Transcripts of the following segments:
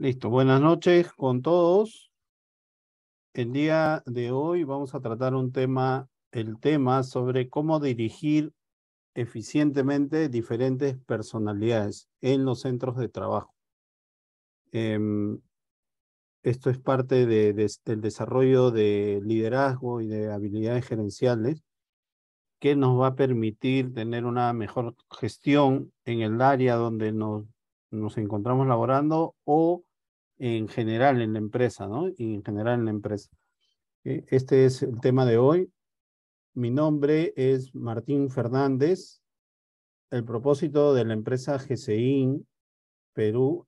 Listo, buenas noches con todos. El día de hoy vamos a tratar un tema, el tema sobre cómo dirigir eficientemente diferentes personalidades en los centros de trabajo. Em, esto es parte del desarrollo de liderazgo y de habilidades gerenciales que nos va a permitir tener una mejor gestión en el área donde nos, nos encontramos laborando o en general en la empresa, ¿no? Y En general en la empresa. Eh, este es el tema de hoy. Mi nombre es Martín Fernández. El propósito de la empresa GCIN Perú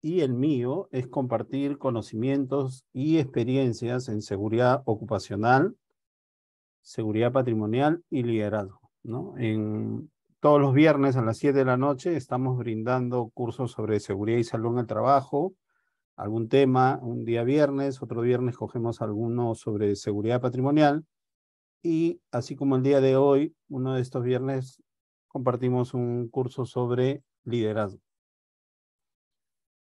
y el mío es compartir conocimientos y experiencias en seguridad ocupacional, seguridad patrimonial y liderazgo. ¿no? En, todos los viernes a las 7 de la noche estamos brindando cursos sobre seguridad y salud en el trabajo, algún tema un día viernes, otro viernes cogemos alguno sobre seguridad patrimonial y así como el día de hoy, uno de estos viernes compartimos un curso sobre liderazgo.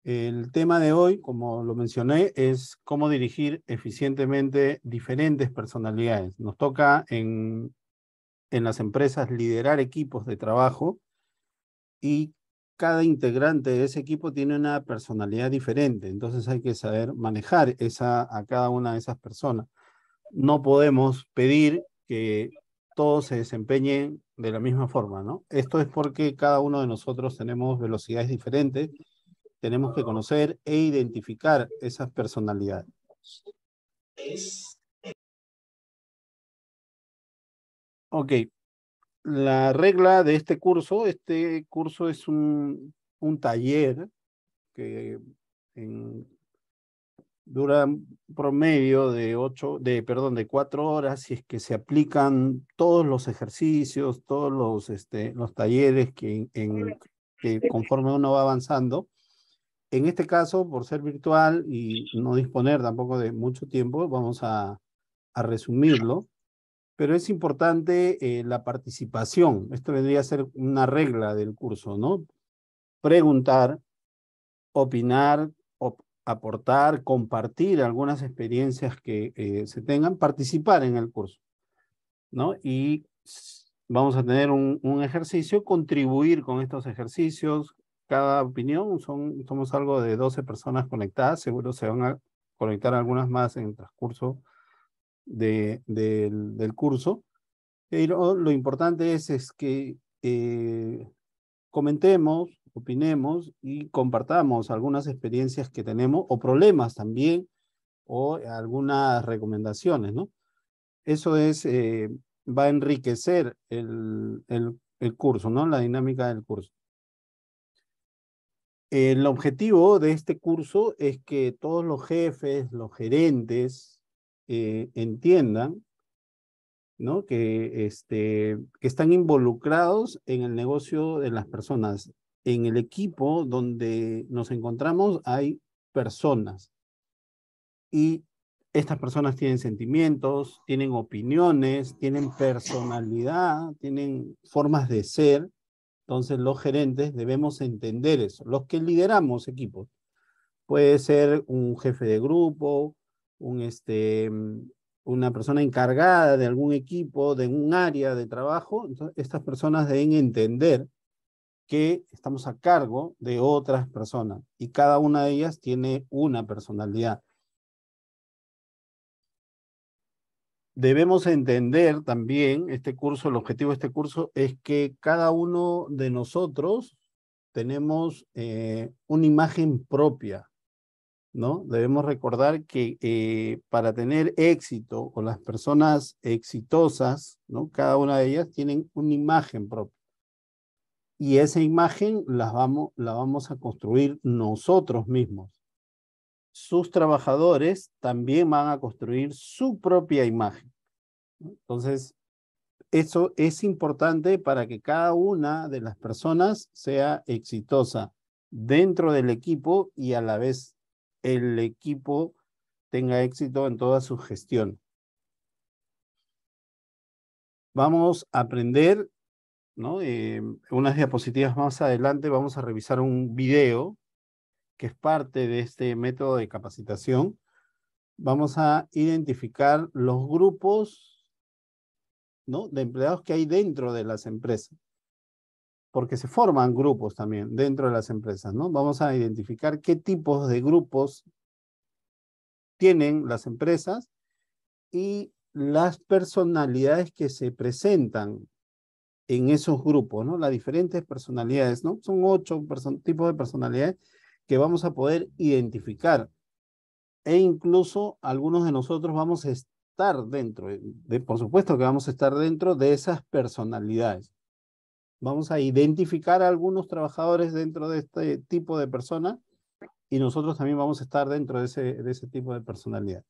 El tema de hoy, como lo mencioné, es cómo dirigir eficientemente diferentes personalidades. Nos toca en, en las empresas liderar equipos de trabajo y cada integrante de ese equipo tiene una personalidad diferente, entonces hay que saber manejar esa, a cada una de esas personas. No podemos pedir que todos se desempeñen de la misma forma, ¿no? Esto es porque cada uno de nosotros tenemos velocidades diferentes, tenemos que conocer e identificar esas personalidades. Ok, la regla de este curso, este curso es un, taller que dura promedio de ocho, de, perdón, de cuatro horas, si es que se aplican todos los ejercicios, todos los, este, los talleres que, que conforme uno va avanzando. En este caso, por ser virtual y no disponer tampoco de mucho tiempo, vamos a resumirlo pero es importante eh, la participación. Esto vendría a ser una regla del curso, ¿no? Preguntar, opinar, aportar, compartir algunas experiencias que eh, se tengan, participar en el curso, ¿no? Y vamos a tener un, ejercicio, contribuir con estos ejercicios, cada opinión, son, somos algo de 12 personas conectadas, seguro se van a conectar algunas más en el transcurso del, curso. lo importante es, es que eh, comentemos, opinemos y compartamos algunas experiencias que tenemos o problemas también o algunas recomendaciones, ¿no? Eso es, eh, va a enriquecer el, el curso, ¿no? La dinámica del curso. El objetivo de este curso es que todos los jefes, los gerentes, eh, entiendan ¿no? que, este, que están involucrados en el negocio de las personas. En el equipo donde nos encontramos hay personas y estas personas tienen sentimientos, tienen opiniones, tienen personalidad, tienen formas de ser. Entonces los gerentes debemos entender eso. Los que lideramos equipos. Puede ser un jefe de grupo, este, mm, una persona encargada de algún equipo, de un área de trabajo, estas personas deben entender que estamos a cargo de otras personas y cada una de ellas tiene una personalidad. Debemos entender también, este curso, el objetivo de este curso es que cada uno de nosotros tenemos eh, una imagen propia, ¿no? Debemos recordar que eh, para tener éxito o las personas exitosas, ¿no? Cada una de ellas tienen una imagen propia. Y esa imagen vamos, la vamos a construir nosotros mismos. Sus trabajadores también van a construir su propia imagen. Entonces, eso es importante para que cada una de las personas sea exitosa dentro del equipo y a la vez el equipo tenga éxito en toda su gestión. Vamos a aprender, ¿no? Eh, unas diapositivas más adelante vamos a revisar un video que es parte de este método de capacitación. Vamos a identificar los grupos ¿no? de empleados que hay dentro de las empresas porque se forman grupos también dentro de las empresas, ¿no? Vamos a identificar qué tipos de grupos tienen las empresas y las personalidades que se presentan en esos grupos, ¿no? Las diferentes personalidades, ¿no? Son ocho tipos de personalidades que vamos a poder identificar. E incluso algunos de nosotros vamos a estar dentro, de, por supuesto que vamos a estar dentro de esas personalidades vamos a identificar a algunos trabajadores dentro de este tipo de persona y nosotros también vamos a estar dentro de ese, tipo de personalidad.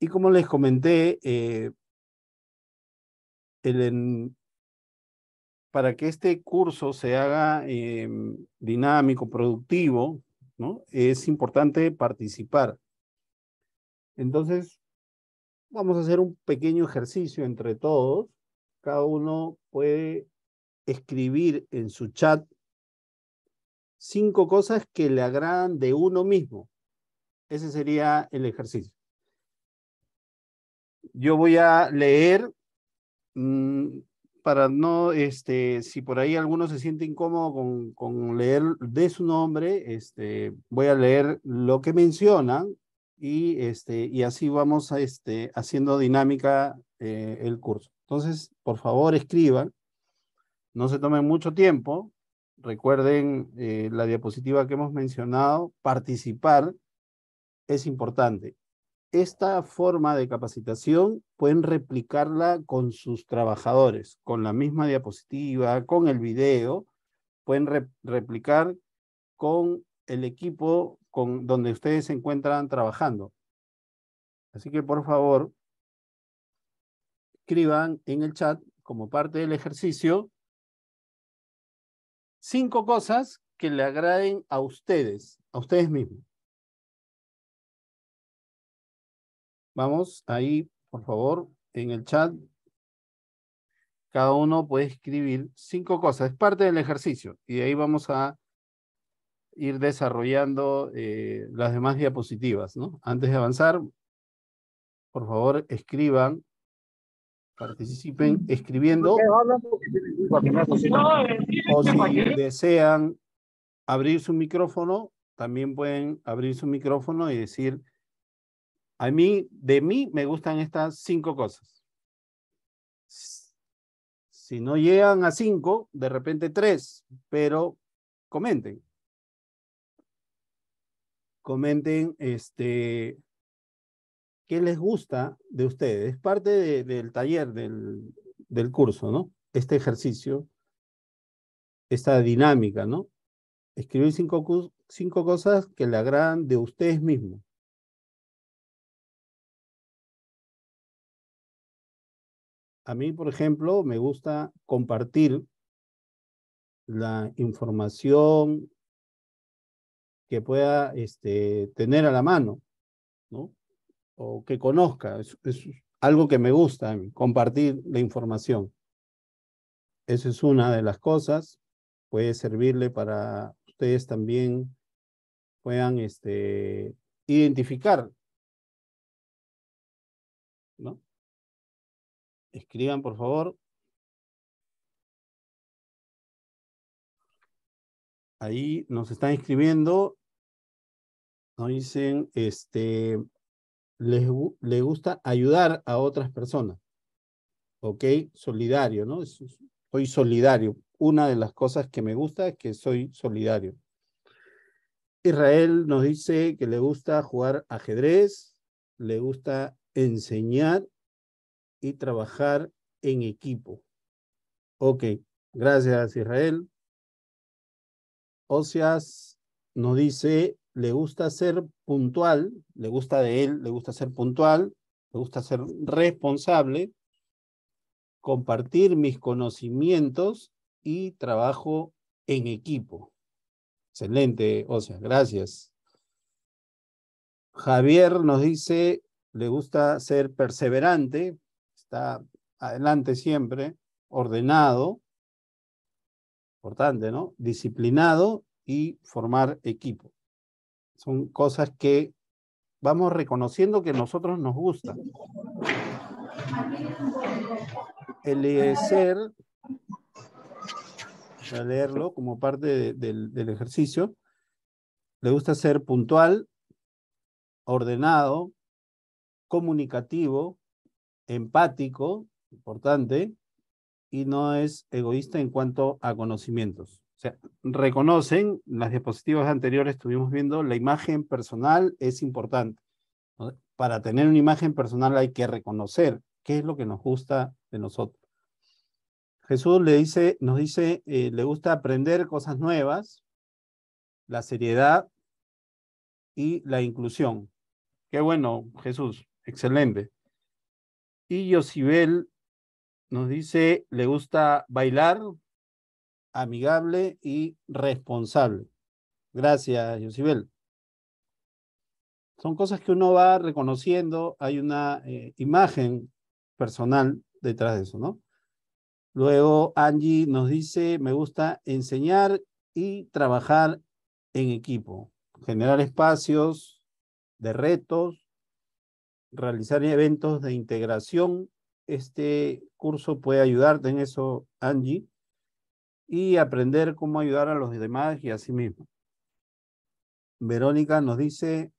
Y como les comenté, eh, para que este curso se haga eh, dinámico, productivo, ¿no? es importante participar. Entonces, vamos a hacer un pequeño ejercicio entre todos cada uno puede escribir en su chat cinco cosas que le agradan de uno mismo. Ese sería el ejercicio. Yo voy a leer mm, para no, este, si por ahí alguno se siente incómodo con, leer de su nombre, este, voy a leer lo que mencionan y, este, y así vamos a, este, haciendo dinámica eh, el curso. Entonces, por favor, escriban. No se tomen mucho tiempo. Recuerden eh, la diapositiva que hemos mencionado. Participar es importante. Esta forma de capacitación pueden replicarla con sus trabajadores, con la misma diapositiva, con el video. Pueden replicar con el equipo con donde ustedes se encuentran trabajando. Así que por favor, escriban en el chat, como parte del ejercicio, cinco cosas que le agraden a ustedes, a ustedes mismos. Vamos, ahí, por favor, en el chat. Cada uno puede escribir cinco cosas. Es parte del ejercicio. Y ahí vamos a ir desarrollando eh, las demás diapositivas, ¿no? Antes de avanzar, por favor, escriban participen escribiendo eh, o si desean abrir su micrófono, también pueden abrir su micrófono y decir, a mí, de mí me gustan estas cinco cosas. Si no llegan a cinco, de repente tres, pero comenten. Comenten este, qué les gusta de ustedes. Es parte del taller, del, curso, ¿no? Este ejercicio, esta dinámica, ¿no? Escribir cinco, cinco cosas que le agradan de ustedes mismos. A mí, por ejemplo, me gusta compartir la información que pueda este, tener a la mano, ¿no? o que conozca. Es, algo que me gusta, eh, compartir la información. Esa es una de las cosas. Puede servirle para ustedes también puedan este, identificar. ¿no? Escriban, por favor. Ahí nos están escribiendo. Nos dicen, este, le gusta ayudar a otras personas. ¿Ok? Solidario, ¿no? Soy solidario. Una de las cosas que me gusta es que soy solidario. Israel nos dice que le gusta jugar ajedrez, le gusta enseñar y trabajar en equipo. Ok, gracias Israel. Oseas nos dice le gusta ser puntual, le gusta de él, le gusta ser puntual, le gusta ser responsable, compartir mis conocimientos y trabajo en equipo. Excelente, Osea, gracias. Javier nos dice, le gusta ser perseverante, está adelante siempre, ordenado, importante, ¿no? Disciplinado y formar equipo son cosas que vamos reconociendo que nosotros nos gustan. voy a leerlo como parte del ejercicio, le gusta ser puntual, ordenado, comunicativo, empático, importante, y no es egoísta en cuanto a conocimientos sea, reconocen, las diapositivas anteriores estuvimos viendo, la imagen personal es importante. Para tener una imagen personal hay que reconocer qué es lo que nos gusta de nosotros. Jesús le dice, nos dice, eh, le gusta aprender cosas nuevas, la seriedad y la inclusión. Qué bueno, Jesús, excelente. Y Josibel nos dice, le gusta bailar, amigable y responsable. Gracias, Josibel Son cosas que uno va reconociendo, hay una eh, imagen personal detrás de eso, ¿no? Luego Angie nos dice, me gusta enseñar y trabajar en equipo, generar espacios de retos, realizar eventos de integración. Este curso puede ayudarte en eso, Angie y aprender cómo ayudar a los demás y a sí mismo. Verónica nos dice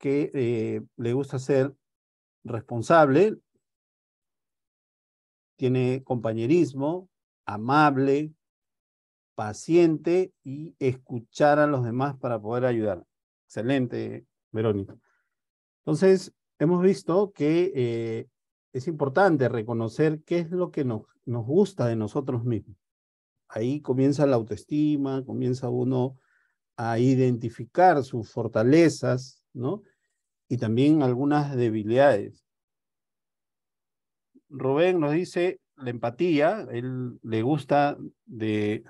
que eh, le gusta ser responsable, tiene compañerismo, amable, paciente y escuchar a los demás para poder ayudar. Excelente, Verónica. Entonces, hemos visto que eh, es importante reconocer qué es lo que nos, gusta de nosotros mismos. Ahí comienza la autoestima, comienza uno a identificar sus fortalezas, ¿no? Y también algunas debilidades. Rubén nos dice la empatía, él le gusta de,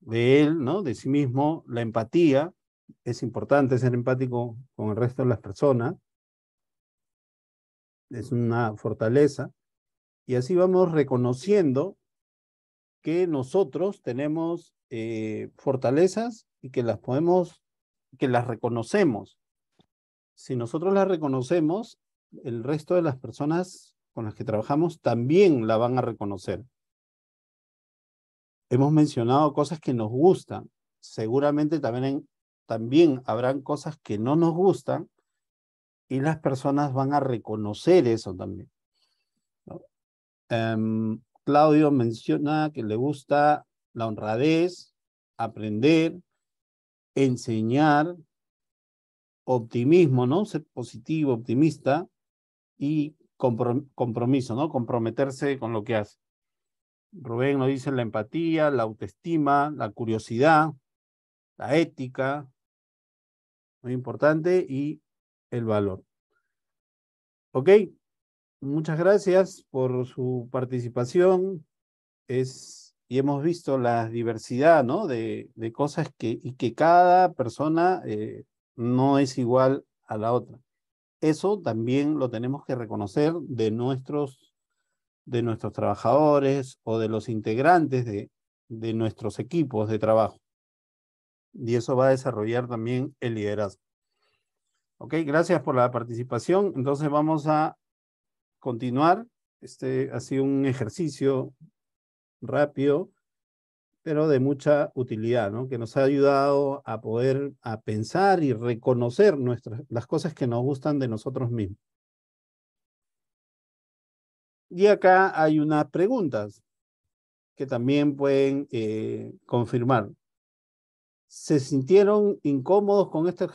de él, ¿no? De sí mismo, la empatía, es importante ser empático con el resto de las personas es una fortaleza, y así vamos reconociendo que nosotros tenemos eh, fortalezas y que las podemos, que las reconocemos. Si nosotros las reconocemos, el resto de las personas con las que trabajamos también la van a reconocer. Hemos mencionado cosas que nos gustan. Seguramente también, también habrán cosas que no nos gustan, y las personas van a reconocer eso también. Em, Claudio menciona que le gusta la honradez, aprender, enseñar, optimismo, ¿no? Ser positivo, optimista y compromiso, ¿no? Comprometerse con lo que hace. Rubén nos dice la empatía, la autoestima, la curiosidad, la ética, muy importante, y el valor. Ok, muchas gracias por su participación. Es, y hemos visto la diversidad ¿no? de, cosas que, y que cada persona eh, no es igual a la otra. Eso también lo tenemos que reconocer de nuestros, de nuestros trabajadores o de los integrantes de, de nuestros equipos de trabajo. Y eso va a desarrollar también el liderazgo. Ok, gracias por la participación. Entonces vamos a continuar. Este ha sido un ejercicio rápido, pero de mucha utilidad, Que nos ha ayudado a poder a pensar y reconocer nuestras, las cosas que nos gustan de nosotros mismos. Y acá hay unas preguntas que también pueden eh, confirmar. ¿Se sintieron incómodos con este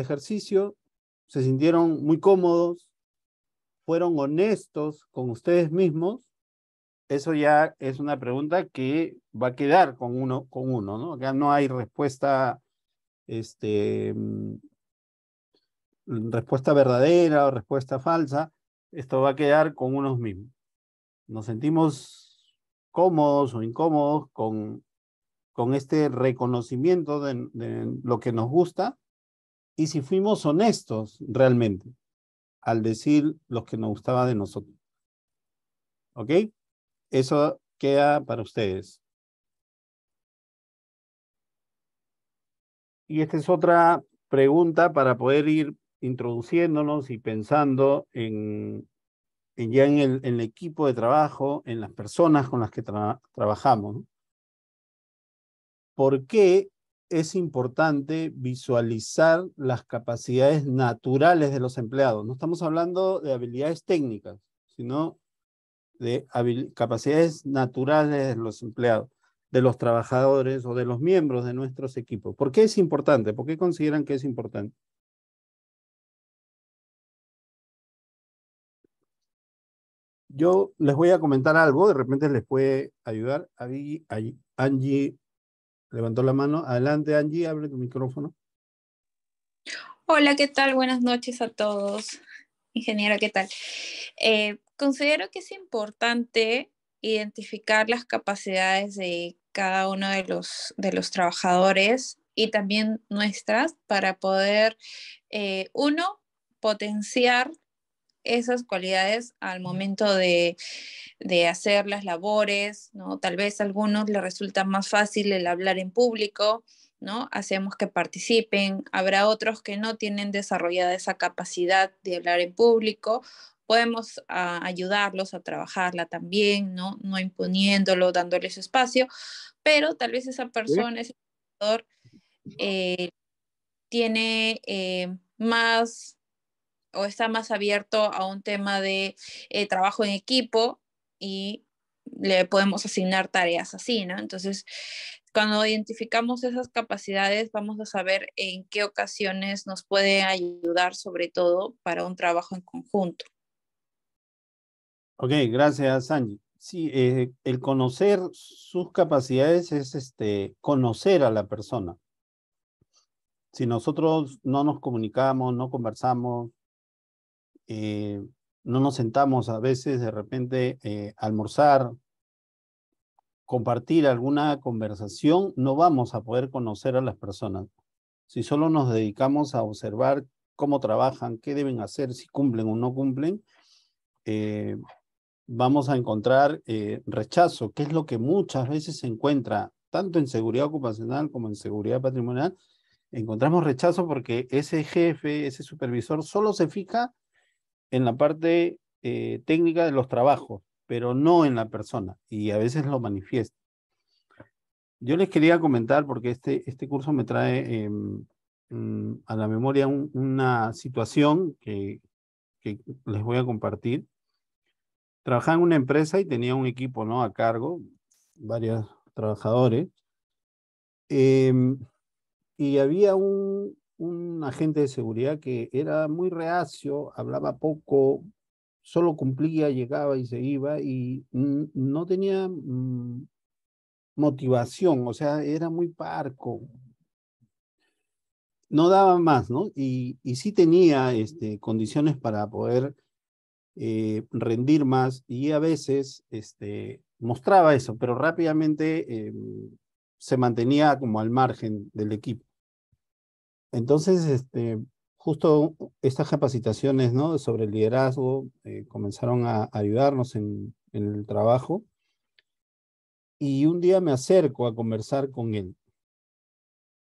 ejercicio? se sintieron muy cómodos, fueron honestos con ustedes mismos, eso ya es una pregunta que va a quedar con uno, con uno, ¿no? Acá no hay respuesta, este, mm, respuesta verdadera o respuesta falsa, esto va a quedar con unos mismos. Nos sentimos cómodos o incómodos con, con este reconocimiento de lo que nos gusta y si fuimos honestos realmente al decir lo que nos gustaba de nosotros. ¿Ok? Eso queda para ustedes. Y esta es otra pregunta para poder ir introduciéndonos y pensando en, ya en el, equipo de trabajo, en las personas con las que trabajamos. ¿Por qué es importante visualizar las capacidades naturales de los empleados. No estamos hablando de habilidades técnicas, sino de capacidades naturales de los empleados, de los trabajadores o de los miembros de nuestros equipos. ¿Por qué es importante? ¿Por qué consideran que es importante? Yo les voy a comentar algo, de repente les puede ayudar. a Angie Levantó la mano. Adelante, Angie, abre tu micrófono. Hola, ¿qué tal? Buenas noches a todos. Ingeniera, ¿qué tal? Eh, considero que es importante identificar las capacidades de cada uno de los, de los trabajadores y también nuestras para poder, eh, uno, potenciar esas cualidades al momento de, hacer las labores, ¿no? Tal vez a algunos les resulta más fácil el hablar en público, ¿no? Hacemos que participen. Habrá otros que no tienen desarrollada esa capacidad de hablar en público. Podemos ah, ayudarlos a trabajarla también, ¿no? No imponiéndolo, dándoles espacio, pero tal vez esa persona, ese eh, tiene eh, más o está más abierto a un tema de eh, trabajo en equipo y le podemos asignar tareas así, ¿no? Entonces, cuando identificamos esas capacidades, vamos a saber en qué ocasiones nos puede ayudar, sobre todo para un trabajo en conjunto. Ok, gracias, Angie. Sí, eh, el conocer sus capacidades es este, conocer a la persona. Si nosotros no nos comunicamos, no conversamos, eh, no nos sentamos a veces de repente eh, almorzar, compartir alguna conversación, no vamos a poder conocer a las personas. Si solo nos dedicamos a observar cómo trabajan, qué deben hacer, si cumplen o no cumplen, eh, vamos a encontrar rechazo, que es lo que muchas veces se encuentra, tanto en seguridad ocupacional como en seguridad patrimonial. Encontramos rechazo porque ese jefe, ese supervisor, solo se fija en la parte eh, técnica de los trabajos, pero no en la persona, y a veces lo manifiesta. Yo les quería comentar, porque este, este curso me trae em, mm, a la memoria una situación que, les voy a compartir. Trabajaba en una empresa y tenía un equipo ¿no? a cargo, varios trabajadores, em, y había un, un agente de seguridad que era muy reacio, hablaba poco, solo cumplía, llegaba y se iba y no tenía mm, motivación, o sea, era muy parco. No daba más, ¿no? Y, y sí tenía este, condiciones para poder eh, rendir más y a veces este, mostraba eso, pero rápidamente em, se mantenía como al margen del equipo. Entonces, este, justo estas capacitaciones ¿no? sobre el liderazgo eh, comenzaron a ayudarnos en, en, el trabajo. Y un día me acerco a conversar con él.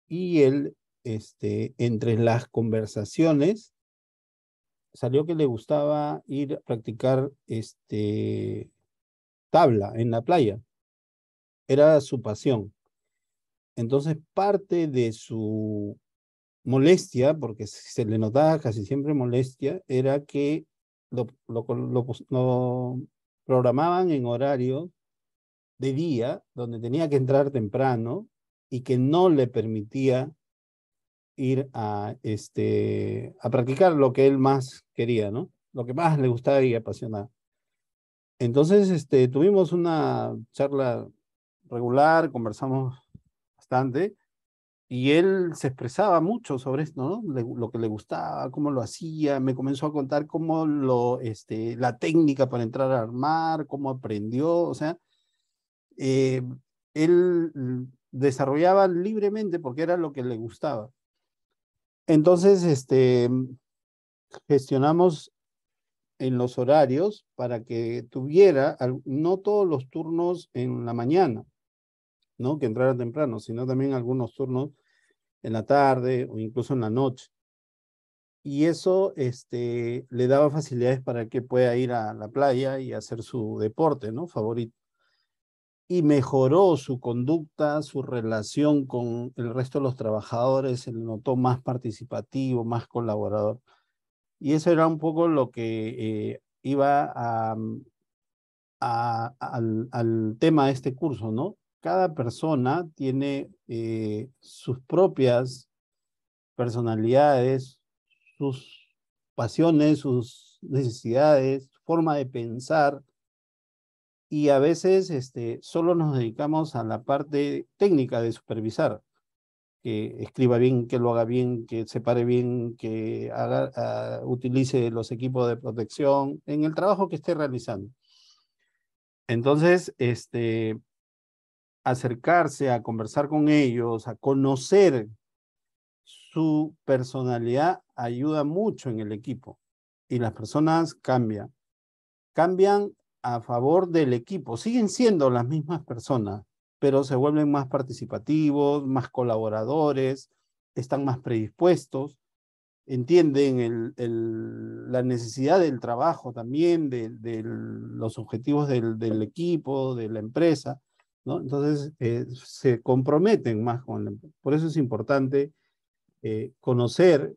Y él, este, entre las conversaciones, salió que le gustaba ir a practicar este, tabla en la playa. Era su pasión. Entonces, parte de su molestia, porque se le notaba casi siempre molestia, era que lo, programaban en horario de día, donde tenía que entrar temprano y que no le permitía ir a, este, a practicar lo que él más quería, ¿no? Lo que más le gustaba y apasionaba. Entonces, este, tuvimos una charla regular, conversamos bastante y él se expresaba mucho sobre esto, ¿no? lo que le gustaba, cómo lo hacía, me comenzó a contar cómo lo, este, la técnica para entrar a armar, cómo aprendió, o sea, eh, él mm, desarrollaba libremente porque era lo que le gustaba. Entonces, este, gestionamos en los horarios para que tuviera no todos los turnos en la mañana, ¿no? Que entrara temprano, sino también algunos turnos en la tarde o incluso en la noche. Y eso este, le daba facilidades para que pueda ir a la playa y hacer su deporte, ¿no? Favorito. Y mejoró su conducta, su relación con el resto de los trabajadores, se notó más participativo, más colaborador. Y eso era un poco lo que eh, iba al, al tema de este curso, ¿no? cada persona tiene eh, sus propias personalidades, sus pasiones, sus necesidades, forma de pensar. Y a veces este, solo nos dedicamos a la parte técnica de supervisar, que escriba bien, que lo haga bien, que separe bien, que haga, ah, utilice los equipos de protección en el trabajo que esté realizando. Entonces, este, acercarse a conversar con ellos, a conocer su personalidad, ayuda mucho en el equipo. Y las personas cambian. Cambian a favor del equipo. Siguen siendo las mismas personas, pero se vuelven más participativos, más colaboradores, están más predispuestos, entienden el, la necesidad del trabajo también, de, los objetivos del equipo, de la empresa. Entonces, eh, se comprometen más con... La, por eso es importante eh, conocer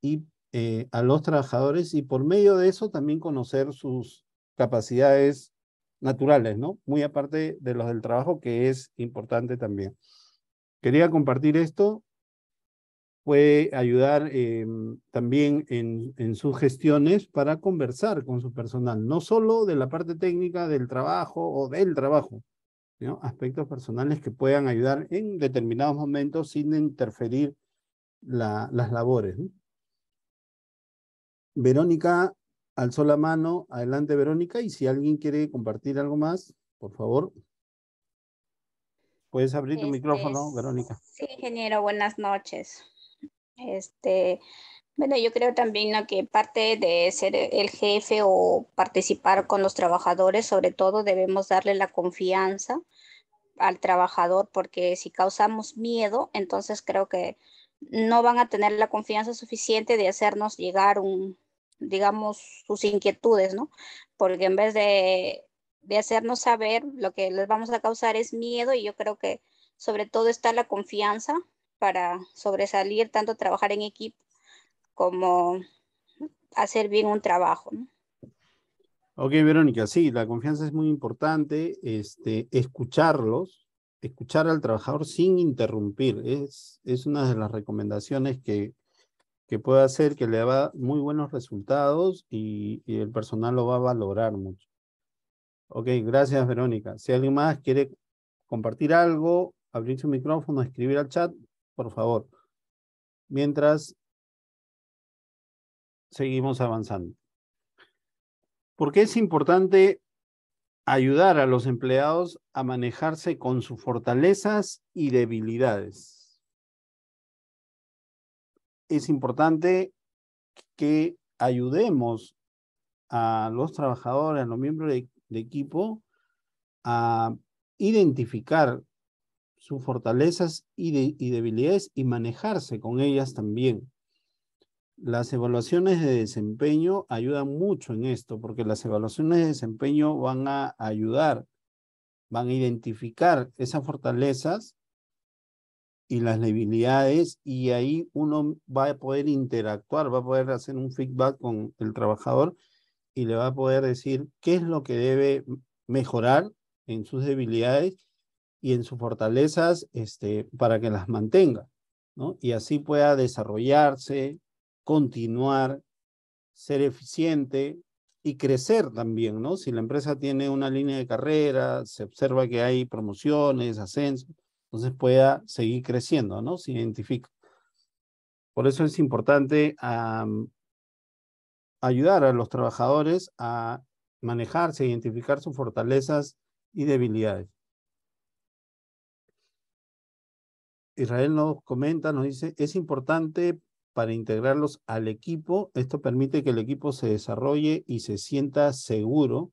y, eh, a los trabajadores y por medio de eso también conocer sus capacidades naturales, ¿no? Muy aparte de los del trabajo, que es importante también. Quería compartir esto. Puede ayudar también en, sus gestiones para conversar con su personal, no solo de la parte técnica del trabajo o del trabajo, aspectos personales que puedan ayudar en determinados momentos sin interferir las labores. Verónica alzó la mano. Adelante, Verónica. Y si alguien quiere compartir algo más, por favor. Puedes abrir tu micrófono, este, Verónica. Sí, ingeniero, buenas noches. Este, bueno, yo creo también que parte de ser el jefe o participar con los trabajadores, sobre todo debemos darle la confianza al trabajador, porque si causamos miedo, entonces creo que no van a tener la confianza suficiente de hacernos llegar un, digamos, sus inquietudes, ¿no? Porque en vez de, de hacernos saber, lo que les vamos a causar es miedo y yo creo que sobre todo está la confianza para sobresalir, tanto trabajar en equipo como hacer bien un trabajo. Ok, Verónica, sí, la confianza es muy importante, este, escucharlos, escuchar al trabajador sin interrumpir, es, es una de las recomendaciones que, que puede hacer que le da muy buenos resultados y, y, el personal lo va a valorar mucho. Ok, gracias Verónica. Si alguien más quiere compartir algo, abrir su micrófono, escribir al chat, por favor. Mientras, seguimos avanzando. Porque es importante ayudar a los empleados a manejarse con sus fortalezas y debilidades. Es importante que ayudemos a los trabajadores, a los miembros de, equipo, a identificar sus fortalezas y debilidades y manejarse con ellas también. Las evaluaciones de desempeño ayudan mucho en esto, porque las evaluaciones de desempeño van a ayudar, van a identificar esas fortalezas y las debilidades y ahí uno va a poder interactuar, va a poder hacer un feedback con el trabajador y le va a poder decir qué es lo que debe mejorar en sus debilidades y en sus fortalezas este, para que las mantenga, ¿no? Y así pueda desarrollarse, continuar, ser eficiente y crecer también, ¿no? Si la empresa tiene una línea de carrera, se observa que hay promociones, ascensos, entonces pueda seguir creciendo, ¿no? Se identifica. Por eso es importante ayudar a los trabajadores a manejarse, identificar sus fortalezas y debilidades. Israel nos comenta, nos dice, es importante para integrarlos al equipo. Esto permite que el equipo se desarrolle y se sienta seguro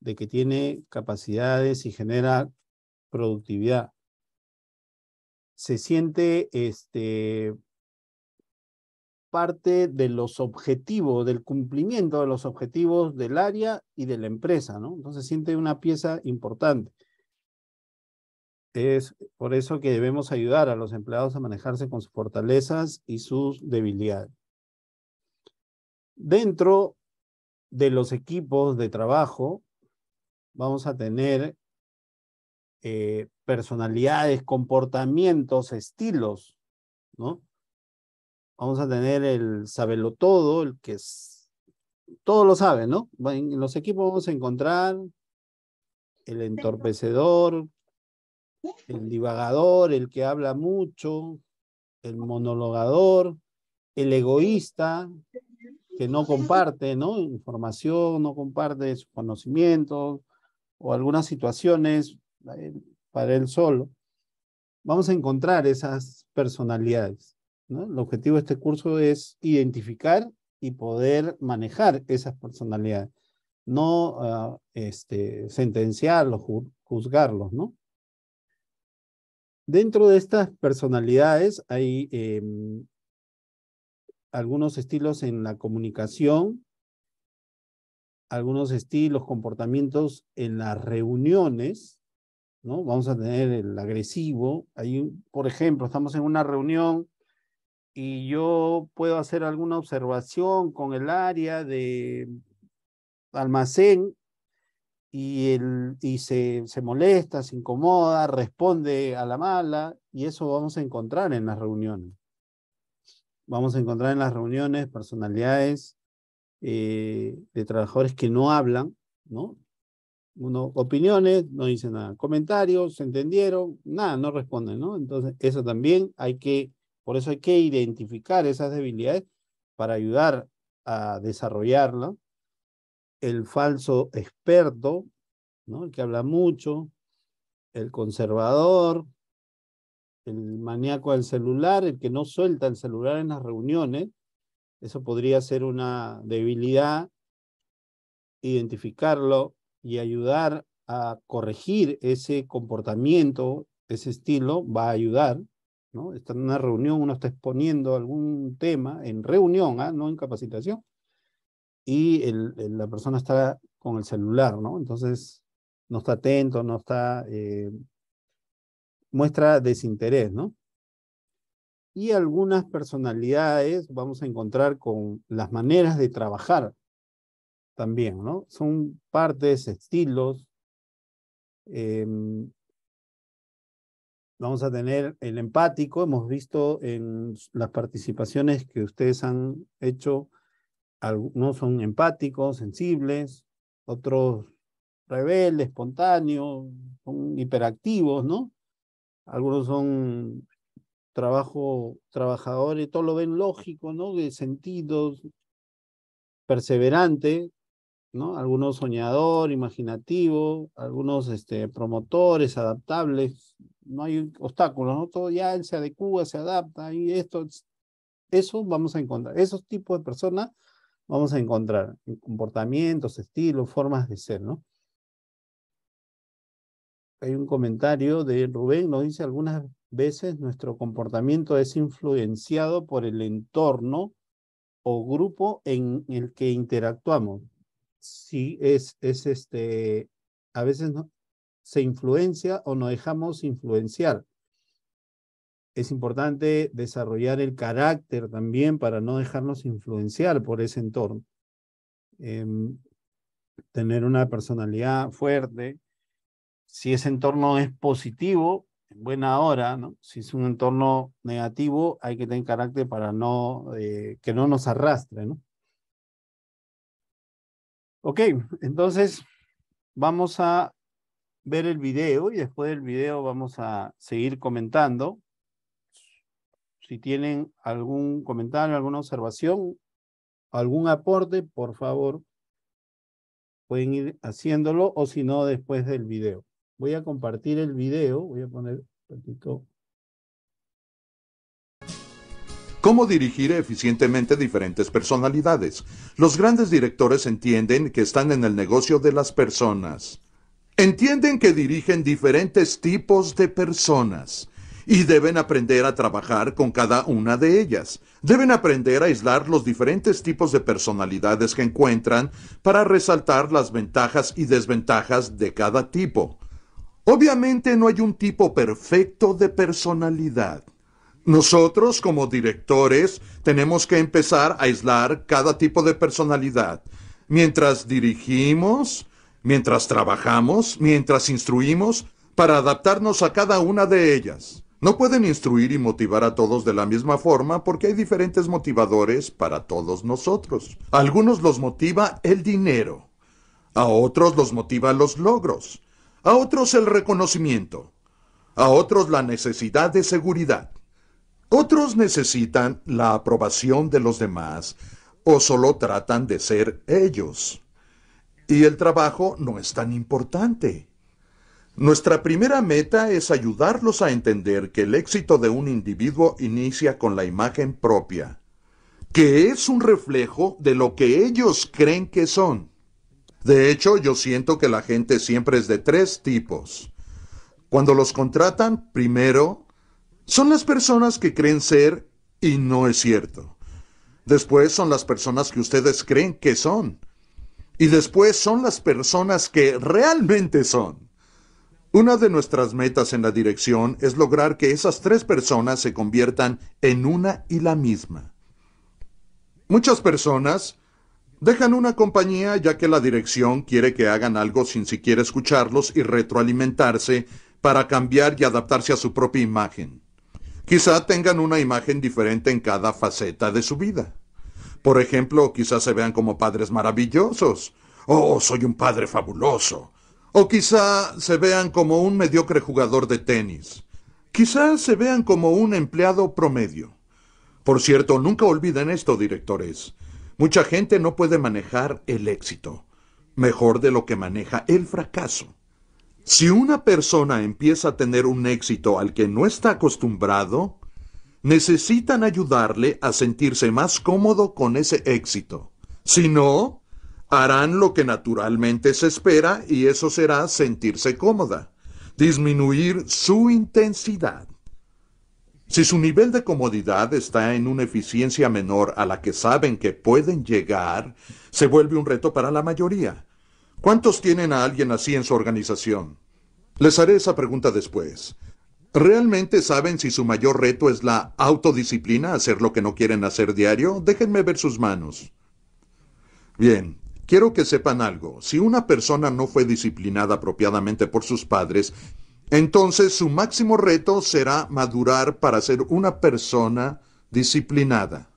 de que tiene capacidades y genera productividad. Se siente este, parte de los objetivos, del cumplimiento de los objetivos del área y de la empresa, ¿no? Entonces siente una pieza importante. Es por eso que debemos ayudar a los empleados a manejarse con sus fortalezas y sus debilidades. Dentro de los equipos de trabajo vamos a tener eh, personalidades, comportamientos, estilos, ¿no? Vamos a tener el saberlo todo, el que es, todo lo sabe, ¿no? En los equipos vamos a encontrar el entorpecedor, el divagador, el que habla mucho, el monologador, el egoísta, que no comparte ¿no? información, no comparte sus conocimientos o algunas situaciones eh, para él solo. Vamos a encontrar esas personalidades. El objetivo de este curso es identificar y poder manejar esas personalidades, no ah, este, sentenciarlos, juzgarlos, ¿no? Dentro de estas personalidades hay em, algunos estilos en la comunicación, algunos estilos, comportamientos en las reuniones, ¿no? Vamos a tener el agresivo. Hay, por ejemplo, estamos en una reunión y yo puedo hacer alguna observación con el área de almacén y, el, y se, se, molesta, se incomoda, responde a la mala, y eso vamos a encontrar en las reuniones. Vamos a encontrar en las reuniones personalidades eh, de trabajadores que no hablan, ¿no? opiniones, no dicen nada, comentarios, se entendieron, nada, no responden, ¿no? Entonces, eso también hay que, por eso hay que identificar esas debilidades para ayudar a desarrollarlas el falso experto, ¿no? el que habla mucho, el conservador, el maníaco del celular, el que no suelta el celular en las reuniones. Eso podría ser una debilidad, identificarlo y ayudar a corregir ese comportamiento, ese estilo, va a ayudar. ¿no? Está en una reunión, uno está exponiendo algún tema en reunión, ¿ah? no en capacitación y la persona está con el celular, ¿no? Entonces no está atento, no está, eh, muestra desinterés, ¿no? Y algunas personalidades vamos a encontrar con las maneras de trabajar también, ¿no? Son partes, estilos. Em, vamos a tener el empático, hemos visto en las participaciones que ustedes han hecho algunos son empáticos, sensibles, otros rebeldes, espontáneos, son hiperactivos, ¿no? Algunos son trabajo, trabajadores, todo lo ven lógico, ¿no? De sentidos, perseverante, ¿no? Algunos soñadores, imaginativos, algunos este, promotores, adaptables, no hay obstáculos, ¿no? Todo ya él se adecua, se adapta y esto, eso vamos a encontrar. Esos tipos de personas vamos a encontrar comportamientos, estilos, formas de ser, ¿no? Hay un comentario de Rubén, nos dice algunas veces nuestro comportamiento es influenciado por el entorno o grupo en el que interactuamos. si es, es este, a veces no, se influencia o nos dejamos influenciar es importante desarrollar el carácter también para no dejarnos influenciar por ese entorno. Em, tener una personalidad fuerte. Si ese entorno es positivo, en buena hora, ¿no? Si es un entorno negativo, hay que tener carácter para no, eh, que no nos arrastre, ¿no? Ok, entonces vamos a ver el video y después del video vamos a seguir comentando si tienen algún comentario, alguna observación, algún aporte, por favor, pueden ir haciéndolo o si no, después del video. Voy a compartir el video, voy a poner un ratito. ¿Cómo dirigir eficientemente diferentes personalidades? Los grandes directores entienden que están en el negocio de las personas. Entienden que dirigen diferentes tipos de personas y deben aprender a trabajar con cada una de ellas. Deben aprender a aislar los diferentes tipos de personalidades que encuentran para resaltar las ventajas y desventajas de cada tipo. Obviamente no hay un tipo perfecto de personalidad. Nosotros como directores tenemos que empezar a aislar cada tipo de personalidad. Mientras dirigimos, mientras trabajamos, mientras instruimos, para adaptarnos a cada una de ellas. No pueden instruir y motivar a todos de la misma forma porque hay diferentes motivadores para todos nosotros. A algunos los motiva el dinero, a otros los motiva los logros, a otros el reconocimiento, a otros la necesidad de seguridad. Otros necesitan la aprobación de los demás o solo tratan de ser ellos. Y el trabajo no es tan importante. Nuestra primera meta es ayudarlos a entender que el éxito de un individuo inicia con la imagen propia, que es un reflejo de lo que ellos creen que son. De hecho, yo siento que la gente siempre es de tres tipos. Cuando los contratan, primero, son las personas que creen ser y no es cierto. Después son las personas que ustedes creen que son. Y después son las personas que realmente son. Una de nuestras metas en la dirección es lograr que esas tres personas se conviertan en una y la misma. Muchas personas dejan una compañía ya que la dirección quiere que hagan algo sin siquiera escucharlos y retroalimentarse para cambiar y adaptarse a su propia imagen. Quizá tengan una imagen diferente en cada faceta de su vida. Por ejemplo, quizás se vean como padres maravillosos. Oh, soy un padre fabuloso. O quizá se vean como un mediocre jugador de tenis. Quizá se vean como un empleado promedio. Por cierto, nunca olviden esto, directores. Mucha gente no puede manejar el éxito mejor de lo que maneja el fracaso. Si una persona empieza a tener un éxito al que no está acostumbrado, necesitan ayudarle a sentirse más cómodo con ese éxito. Si no, harán lo que naturalmente se espera y eso será sentirse cómoda, disminuir su intensidad. Si su nivel de comodidad está en una eficiencia menor a la que saben que pueden llegar, se vuelve un reto para la mayoría. ¿Cuántos tienen a alguien así en su organización? Les haré esa pregunta después. ¿Realmente saben si su mayor reto es la autodisciplina, hacer lo que no quieren hacer diario? Déjenme ver sus manos. Bien, Quiero que sepan algo, si una persona no fue disciplinada apropiadamente por sus padres, entonces su máximo reto será madurar para ser una persona disciplinada.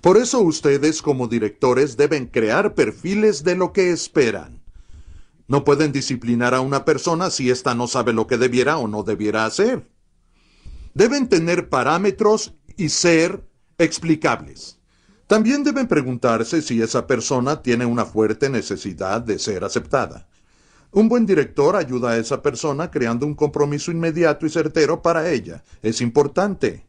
Por eso ustedes como directores deben crear perfiles de lo que esperan. No pueden disciplinar a una persona si ésta no sabe lo que debiera o no debiera hacer. Deben tener parámetros y ser explicables. También deben preguntarse si esa persona tiene una fuerte necesidad de ser aceptada. Un buen director ayuda a esa persona creando un compromiso inmediato y certero para ella. Es importante.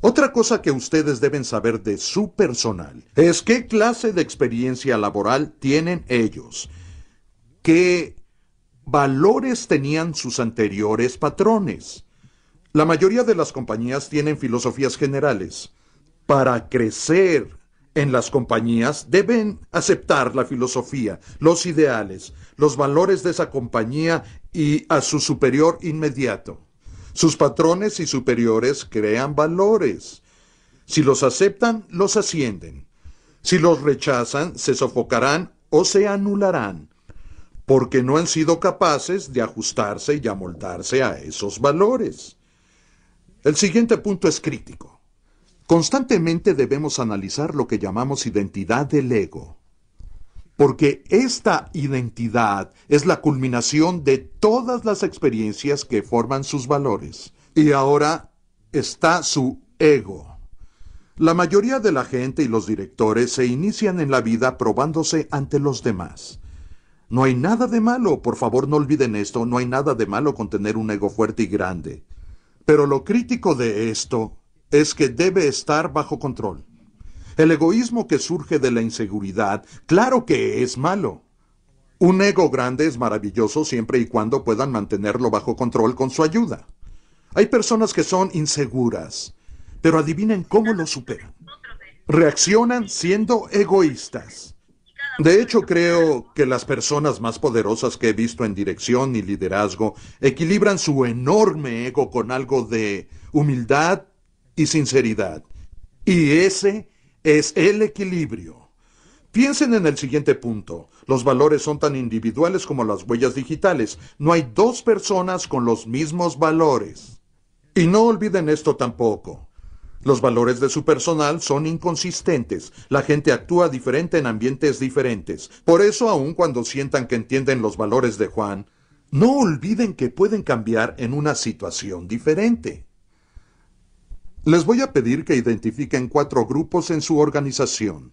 Otra cosa que ustedes deben saber de su personal es qué clase de experiencia laboral tienen ellos, qué valores tenían sus anteriores patrones. La mayoría de las compañías tienen filosofías generales para crecer en las compañías deben aceptar la filosofía, los ideales, los valores de esa compañía y a su superior inmediato. Sus patrones y superiores crean valores. Si los aceptan, los ascienden. Si los rechazan, se sofocarán o se anularán, porque no han sido capaces de ajustarse y amoldarse a esos valores. El siguiente punto es crítico. Constantemente debemos analizar lo que llamamos identidad del ego, porque esta identidad es la culminación de todas las experiencias que forman sus valores. Y ahora está su ego. La mayoría de la gente y los directores se inician en la vida probándose ante los demás. No hay nada de malo, por favor no olviden esto, no hay nada de malo con tener un ego fuerte y grande. Pero lo crítico de esto es que debe estar bajo control. El egoísmo que surge de la inseguridad, claro que es malo. Un ego grande es maravilloso siempre y cuando puedan mantenerlo bajo control con su ayuda. Hay personas que son inseguras, pero adivinen cómo lo superan. Reaccionan siendo egoístas. De hecho, creo que las personas más poderosas que he visto en dirección y liderazgo equilibran su enorme ego con algo de humildad y sinceridad. Y ese es el equilibrio. Piensen en el siguiente punto. Los valores son tan individuales como las huellas digitales. No hay dos personas con los mismos valores. Y no olviden esto tampoco. Los valores de su personal son inconsistentes. La gente actúa diferente en ambientes diferentes. Por eso, aun cuando sientan que entienden los valores de Juan, no olviden que pueden cambiar en una situación diferente. Les voy a pedir que identifiquen cuatro grupos en su organización.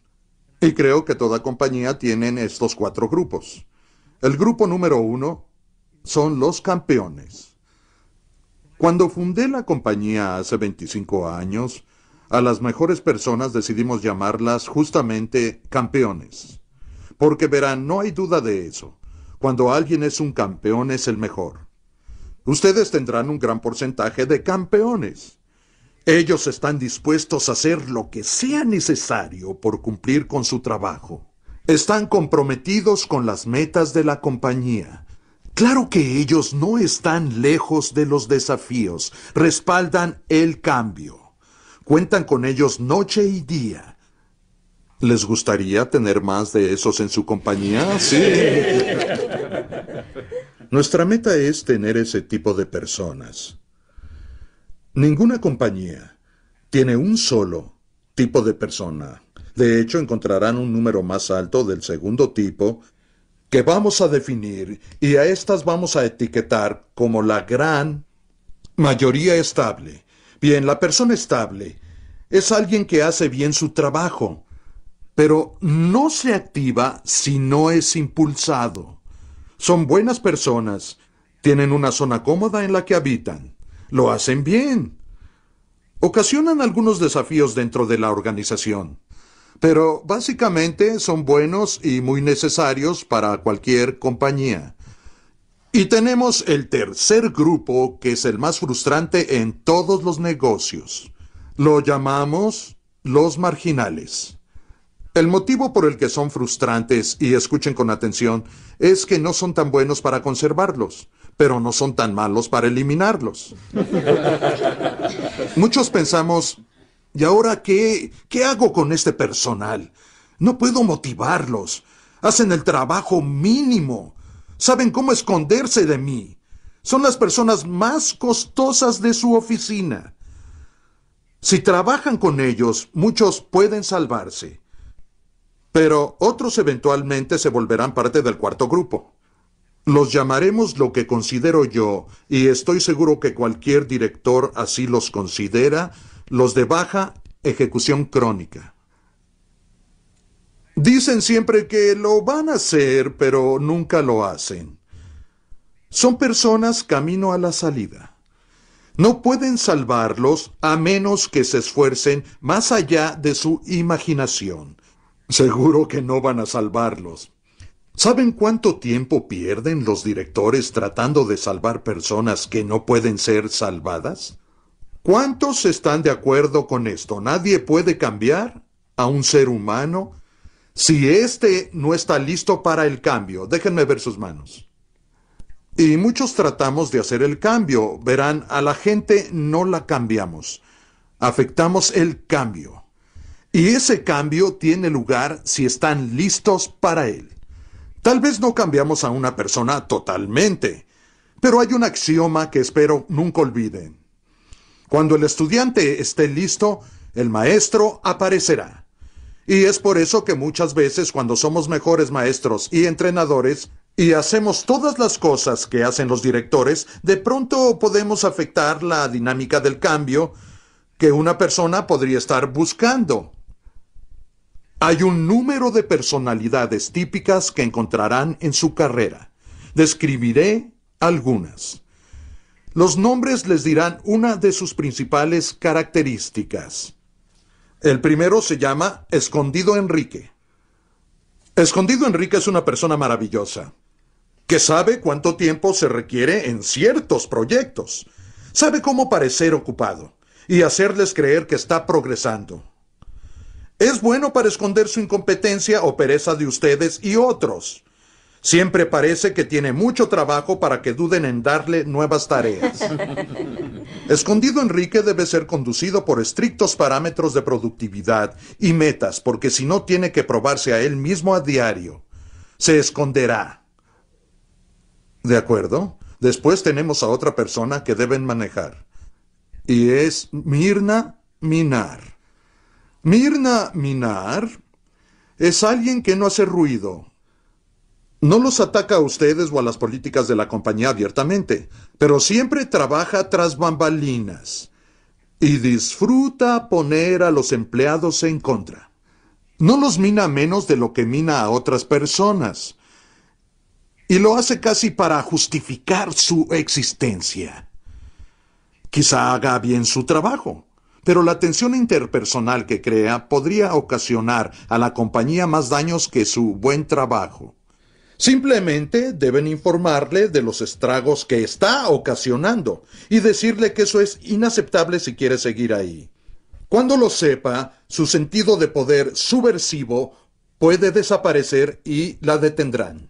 Y creo que toda compañía tiene estos cuatro grupos. El grupo número uno son los campeones. Cuando fundé la compañía hace 25 años, a las mejores personas decidimos llamarlas justamente campeones. Porque verán, no hay duda de eso. Cuando alguien es un campeón es el mejor. Ustedes tendrán un gran porcentaje de campeones. Ellos están dispuestos a hacer lo que sea necesario por cumplir con su trabajo. Están comprometidos con las metas de la compañía. Claro que ellos no están lejos de los desafíos, respaldan el cambio. Cuentan con ellos noche y día. ¿Les gustaría tener más de esos en su compañía? Sí. Nuestra meta es tener ese tipo de personas. Ninguna compañía tiene un solo tipo de persona. De hecho, encontrarán un número más alto del segundo tipo que vamos a definir y a estas vamos a etiquetar como la gran mayoría estable. Bien, la persona estable es alguien que hace bien su trabajo, pero no se activa si no es impulsado. Son buenas personas, tienen una zona cómoda en la que habitan, lo hacen bien. Ocasionan algunos desafíos dentro de la organización, pero básicamente son buenos y muy necesarios para cualquier compañía. Y tenemos el tercer grupo, que es el más frustrante en todos los negocios. Lo llamamos los marginales. El motivo por el que son frustrantes, y escuchen con atención, es que no son tan buenos para conservarlos pero no son tan malos para eliminarlos. Muchos pensamos, ¿y ahora qué, qué hago con este personal? No puedo motivarlos. Hacen el trabajo mínimo. Saben cómo esconderse de mí. Son las personas más costosas de su oficina. Si trabajan con ellos, muchos pueden salvarse. Pero otros eventualmente se volverán parte del cuarto grupo. Los llamaremos lo que considero yo, y estoy seguro que cualquier director así los considera, los de baja ejecución crónica. Dicen siempre que lo van a hacer, pero nunca lo hacen. Son personas camino a la salida. No pueden salvarlos a menos que se esfuercen más allá de su imaginación. Seguro que no van a salvarlos. ¿Saben cuánto tiempo pierden los directores tratando de salvar personas que no pueden ser salvadas? ¿Cuántos están de acuerdo con esto? Nadie puede cambiar a un ser humano si éste no está listo para el cambio. Déjenme ver sus manos. Y muchos tratamos de hacer el cambio. Verán, a la gente no la cambiamos. Afectamos el cambio. Y ese cambio tiene lugar si están listos para él. Tal vez no cambiamos a una persona totalmente, pero hay un axioma que espero nunca olviden. Cuando el estudiante esté listo, el maestro aparecerá. Y es por eso que muchas veces cuando somos mejores maestros y entrenadores y hacemos todas las cosas que hacen los directores, de pronto podemos afectar la dinámica del cambio que una persona podría estar buscando. Hay un número de personalidades típicas que encontrarán en su carrera. Describiré algunas. Los nombres les dirán una de sus principales características. El primero se llama Escondido Enrique. Escondido Enrique es una persona maravillosa, que sabe cuánto tiempo se requiere en ciertos proyectos, sabe cómo parecer ocupado y hacerles creer que está progresando. Es bueno para esconder su incompetencia o pereza de ustedes y otros. Siempre parece que tiene mucho trabajo para que duden en darle nuevas tareas. Escondido Enrique debe ser conducido por estrictos parámetros de productividad y metas, porque si no tiene que probarse a él mismo a diario. Se esconderá. ¿De acuerdo? Después tenemos a otra persona que deben manejar. Y es Mirna Minar. Mirna Minar es alguien que no hace ruido. No los ataca a ustedes o a las políticas de la compañía abiertamente, pero siempre trabaja tras bambalinas y disfruta poner a los empleados en contra. No los mina menos de lo que mina a otras personas y lo hace casi para justificar su existencia. Quizá haga bien su trabajo pero la tensión interpersonal que crea podría ocasionar a la compañía más daños que su buen trabajo. Simplemente deben informarle de los estragos que está ocasionando y decirle que eso es inaceptable si quiere seguir ahí. Cuando lo sepa, su sentido de poder subversivo puede desaparecer y la detendrán.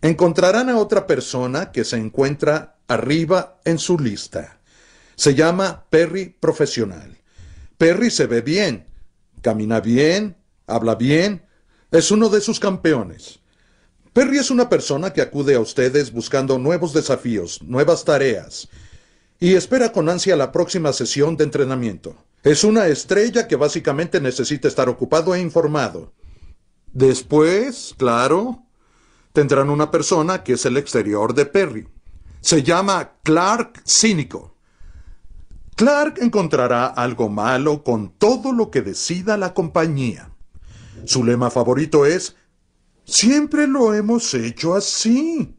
Encontrarán a otra persona que se encuentra arriba en su lista. Se llama Perry Profesional. Perry se ve bien, camina bien, habla bien, es uno de sus campeones. Perry es una persona que acude a ustedes buscando nuevos desafíos, nuevas tareas, y espera con ansia la próxima sesión de entrenamiento. Es una estrella que básicamente necesita estar ocupado e informado. Después, claro, tendrán una persona que es el exterior de Perry. Se llama Clark Cínico. Clark encontrará algo malo con todo lo que decida la compañía. Su lema favorito es, siempre lo hemos hecho así.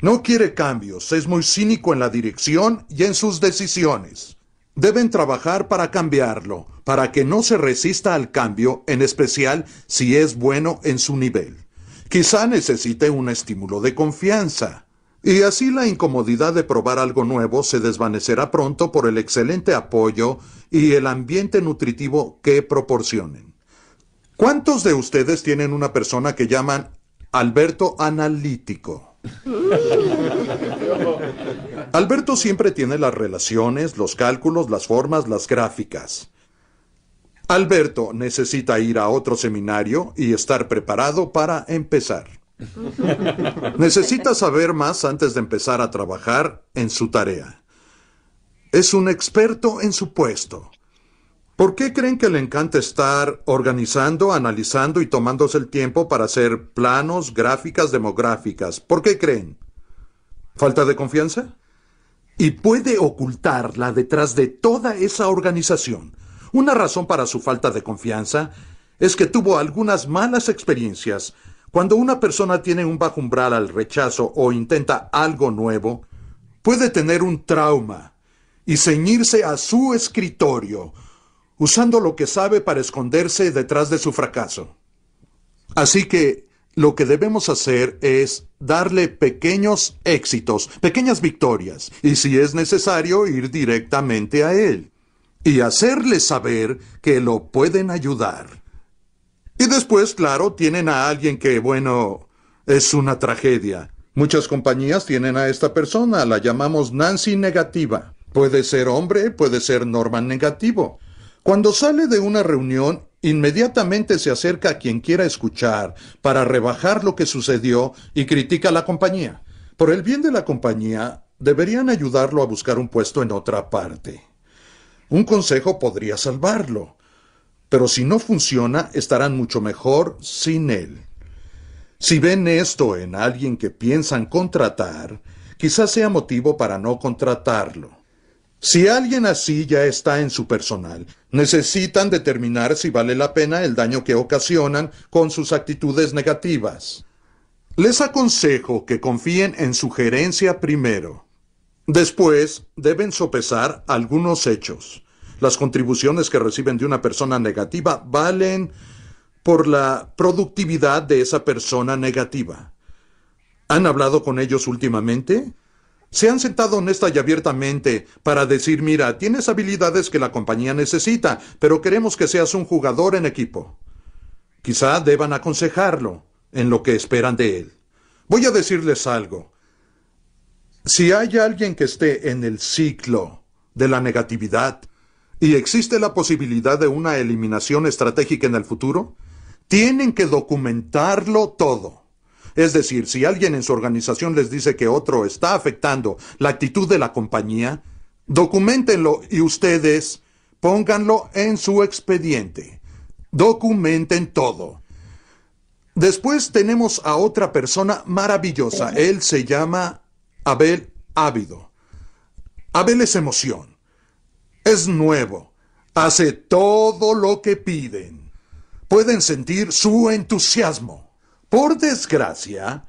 No quiere cambios, es muy cínico en la dirección y en sus decisiones. Deben trabajar para cambiarlo, para que no se resista al cambio, en especial si es bueno en su nivel. Quizá necesite un estímulo de confianza. Y así la incomodidad de probar algo nuevo se desvanecerá pronto por el excelente apoyo y el ambiente nutritivo que proporcionen. ¿Cuántos de ustedes tienen una persona que llaman Alberto Analítico? Alberto siempre tiene las relaciones, los cálculos, las formas, las gráficas. Alberto necesita ir a otro seminario y estar preparado para empezar. Necesita saber más antes de empezar a trabajar en su tarea. Es un experto en su puesto. ¿Por qué creen que le encanta estar organizando, analizando y tomándose el tiempo para hacer planos, gráficas, demográficas? ¿Por qué creen? ¿Falta de confianza? Y puede ocultarla detrás de toda esa organización. Una razón para su falta de confianza es que tuvo algunas malas experiencias cuando una persona tiene un bajo umbral al rechazo o intenta algo nuevo, puede tener un trauma y ceñirse a su escritorio, usando lo que sabe para esconderse detrás de su fracaso. Así que lo que debemos hacer es darle pequeños éxitos, pequeñas victorias, y si es necesario, ir directamente a él y hacerle saber que lo pueden ayudar. Y después, claro, tienen a alguien que, bueno, es una tragedia. Muchas compañías tienen a esta persona, la llamamos Nancy negativa. Puede ser hombre, puede ser Norman negativo. Cuando sale de una reunión, inmediatamente se acerca a quien quiera escuchar para rebajar lo que sucedió y critica a la compañía. Por el bien de la compañía, deberían ayudarlo a buscar un puesto en otra parte. Un consejo podría salvarlo pero si no funciona, estarán mucho mejor sin él. Si ven esto en alguien que piensan contratar, quizás sea motivo para no contratarlo. Si alguien así ya está en su personal, necesitan determinar si vale la pena el daño que ocasionan con sus actitudes negativas. Les aconsejo que confíen en su gerencia primero. Después, deben sopesar algunos hechos. Las contribuciones que reciben de una persona negativa valen por la productividad de esa persona negativa. ¿Han hablado con ellos últimamente? Se han sentado honesta y abiertamente para decir, mira, tienes habilidades que la compañía necesita, pero queremos que seas un jugador en equipo. Quizá deban aconsejarlo en lo que esperan de él. Voy a decirles algo. Si hay alguien que esté en el ciclo de la negatividad, ¿Y existe la posibilidad de una eliminación estratégica en el futuro? Tienen que documentarlo todo. Es decir, si alguien en su organización les dice que otro está afectando la actitud de la compañía, documentenlo y ustedes pónganlo en su expediente. Documenten todo. Después tenemos a otra persona maravillosa. Él se llama Abel Ávido. Abel es emoción. Es nuevo. Hace todo lo que piden. Pueden sentir su entusiasmo. Por desgracia,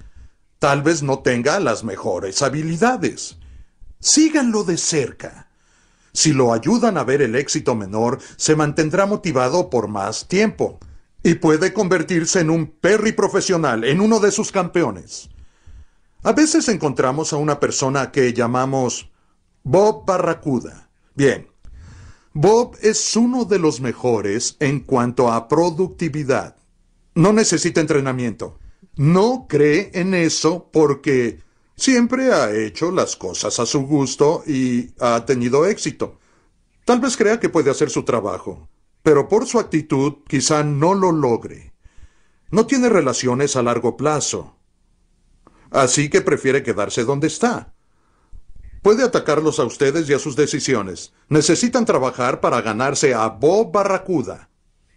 tal vez no tenga las mejores habilidades. Síganlo de cerca. Si lo ayudan a ver el éxito menor, se mantendrá motivado por más tiempo y puede convertirse en un perry profesional, en uno de sus campeones. A veces encontramos a una persona que llamamos Bob Barracuda. Bien, Bob es uno de los mejores en cuanto a productividad. No necesita entrenamiento. No cree en eso porque siempre ha hecho las cosas a su gusto y ha tenido éxito. Tal vez crea que puede hacer su trabajo, pero por su actitud quizá no lo logre. No tiene relaciones a largo plazo. Así que prefiere quedarse donde está. Puede atacarlos a ustedes y a sus decisiones. Necesitan trabajar para ganarse a Bob Barracuda.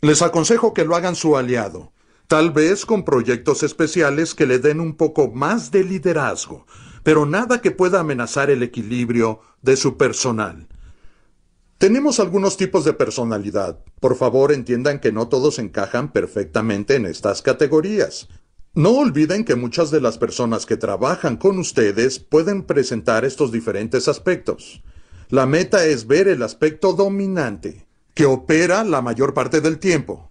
Les aconsejo que lo hagan su aliado. Tal vez con proyectos especiales que le den un poco más de liderazgo, pero nada que pueda amenazar el equilibrio de su personal. Tenemos algunos tipos de personalidad. Por favor, entiendan que no todos encajan perfectamente en estas categorías. No olviden que muchas de las personas que trabajan con ustedes pueden presentar estos diferentes aspectos. La meta es ver el aspecto dominante, que opera la mayor parte del tiempo.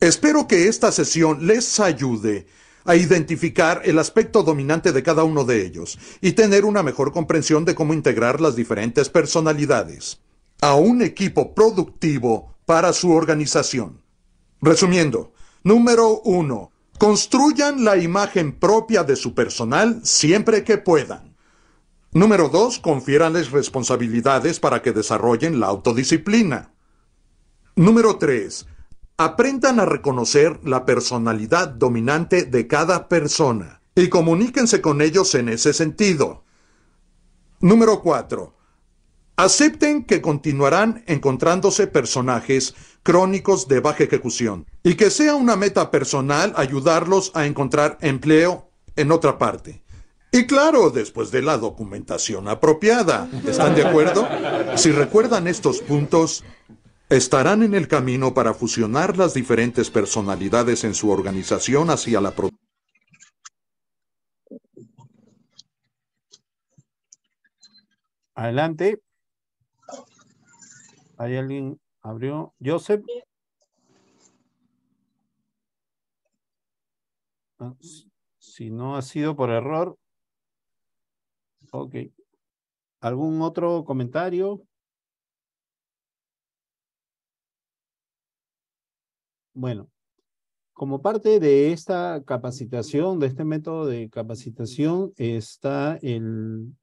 Espero que esta sesión les ayude a identificar el aspecto dominante de cada uno de ellos y tener una mejor comprensión de cómo integrar las diferentes personalidades a un equipo productivo para su organización. Resumiendo, número uno. Construyan la imagen propia de su personal siempre que puedan. Número 2. Confiéranles responsabilidades para que desarrollen la autodisciplina. Número 3. Aprendan a reconocer la personalidad dominante de cada persona y comuníquense con ellos en ese sentido. Número 4. Acepten que continuarán encontrándose personajes crónicos de baja ejecución y que sea una meta personal ayudarlos a encontrar empleo en otra parte. Y claro, después de la documentación apropiada. ¿Están de acuerdo? Si recuerdan estos puntos, estarán en el camino para fusionar las diferentes personalidades en su organización hacia la producción. Adelante. Hay alguien abrió. Joseph. Ah, si no ha sido por error. Ok. ¿Algún otro comentario? Bueno, como parte de esta capacitación, de este método de capacitación, está el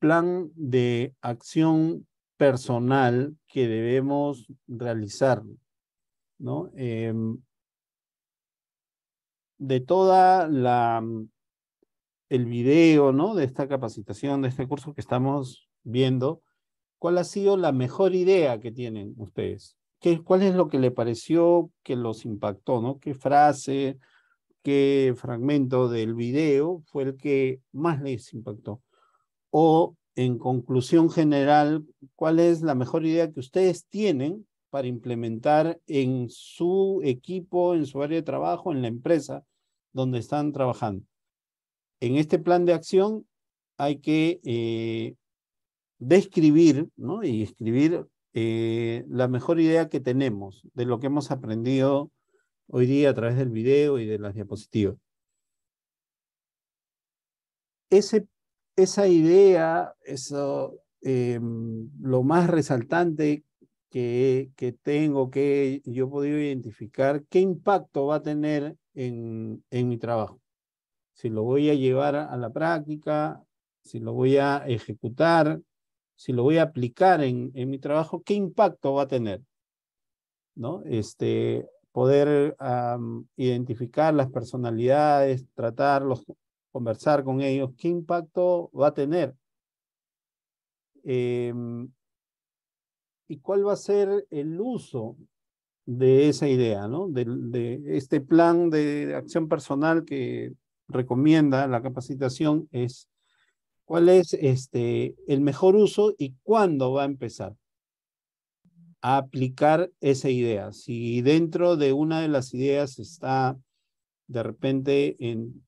plan de acción personal que debemos realizar, ¿no? Em, de toda la mm, el video, ¿no? De esta capacitación, de este curso que estamos viendo, ¿cuál ha sido la mejor idea que tienen ustedes? ¿Cuál es lo que le pareció que los impactó, ¿no? ¿Qué frase, qué fragmento del video fue el que más les impactó? O en conclusión general, ¿cuál es la mejor idea que ustedes tienen para implementar en su equipo, en su área de trabajo, en la empresa donde están trabajando? En este plan de acción hay que eh, describir y escribir eh, la mejor idea que tenemos de lo que hemos aprendido hoy día a través del video y de las diapositivas. Ese esa idea, eso, em, lo más resaltante que, que, tengo, que yo he podido identificar, qué impacto va a tener en, en mi trabajo. Si lo voy a llevar a la práctica, si lo voy a ejecutar, si lo voy a aplicar en, en mi trabajo, qué impacto va a tener. ¿No? Este, poder identificar las personalidades, tratarlos conversar con ellos, ¿qué impacto va a tener? Em, ¿Y cuál va a ser el uso de esa idea, ¿no? de, este plan de acción personal que recomienda la capacitación es cuál es este, el mejor uso y cuándo va a empezar a aplicar esa idea. Si dentro de una de las ideas está de repente en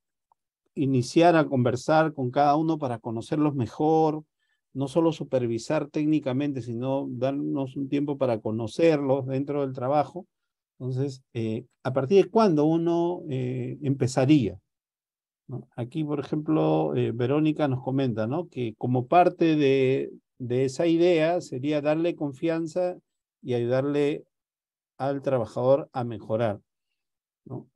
iniciar a conversar con cada uno para conocerlos mejor, no solo supervisar técnicamente, sino darnos un tiempo para conocerlos dentro del trabajo. Entonces, eh, ¿a partir de cuándo uno eh, empezaría? Aquí, por ejemplo, eh, Verónica nos comenta ¿no? que como parte de esa idea sería darle confianza y ayudarle al trabajador a mejorar.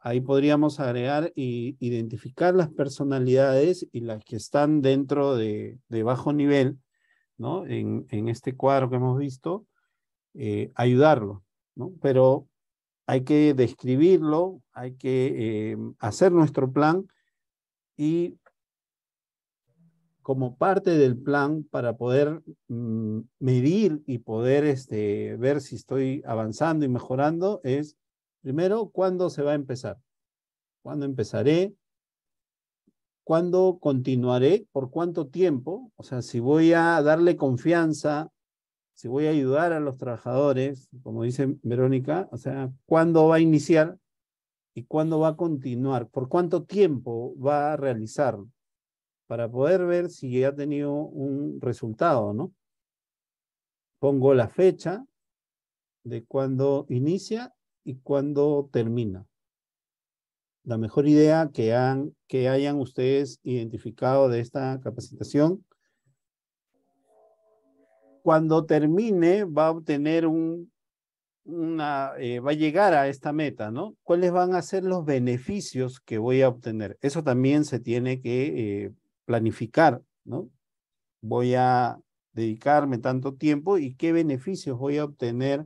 Ahí podríamos agregar e identificar las personalidades y las que están dentro de, bajo nivel, ¿no? En, este cuadro que hemos visto, eh, ayudarlo, ¿no? Pero hay que describirlo, hay que eh, hacer nuestro plan y como parte del plan para poder mm, medir y poder este, ver si estoy avanzando y mejorando es Primero, ¿cuándo se va a empezar? ¿Cuándo empezaré? ¿Cuándo continuaré? ¿Por cuánto tiempo? O sea, si voy a darle confianza, si voy a ayudar a los trabajadores, como dice Verónica, o sea, ¿cuándo va a iniciar y cuándo va a continuar? ¿Por cuánto tiempo va a realizar? Para poder ver si ha tenido un resultado, ¿no? Pongo la fecha de cuando inicia y cuándo termina. La mejor idea que, han, que hayan ustedes identificado de esta capacitación. Cuando termine va a obtener un, una, eh, va a llegar a esta meta, ¿no? ¿Cuáles van a ser los beneficios que voy a obtener? Eso también se tiene que eh, planificar, ¿no? Voy a dedicarme tanto tiempo y qué beneficios voy a obtener